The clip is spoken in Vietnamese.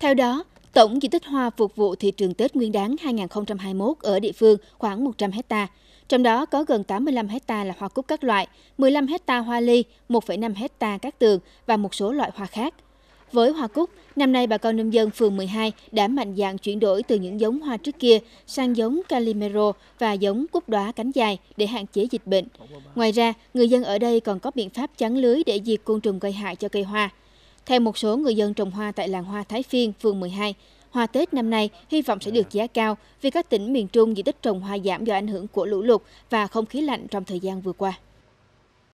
Theo đó, tổng diện tích hoa phục vụ thị trường Tết Nguyên đán 2021 ở địa phương khoảng 100 ha, trong đó có gần 85 ha là hoa cúc các loại, 15 ha hoa ly, 1,5 ha các tường và một số loại hoa khác. Với hoa cúc, năm nay bà con nông dân phường 12 đã mạnh dạn chuyển đổi từ những giống hoa trước kia sang giống Calimero và giống cúc đóa cánh dài để hạn chế dịch bệnh. Ngoài ra, người dân ở đây còn có biện pháp chắn lưới để diệt côn trùng gây hại cho cây hoa. Theo một số người dân trồng hoa tại làng hoa Thái Phiên, phường 12, hoa Tết năm nay hy vọng sẽ được giá cao vì các tỉnh miền Trung diện tích trồng hoa giảm do ảnh hưởng của lũ lụt và không khí lạnh trong thời gian vừa qua.